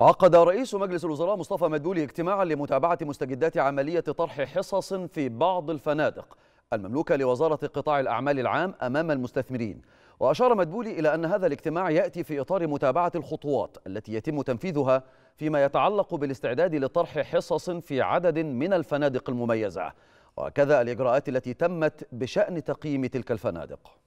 عقد رئيس مجلس الوزراء مصطفى مدبولي اجتماعا لمتابعة مستجدات عملية طرح حصص في بعض الفنادق المملوكة لوزارة قطاع الأعمال العام أمام المستثمرين وأشار مدبولي إلى أن هذا الاجتماع يأتي في إطار متابعة الخطوات التي يتم تنفيذها فيما يتعلق بالاستعداد لطرح حصص في عدد من الفنادق المميزة وكذا الإجراءات التي تمت بشأن تقييم تلك الفنادق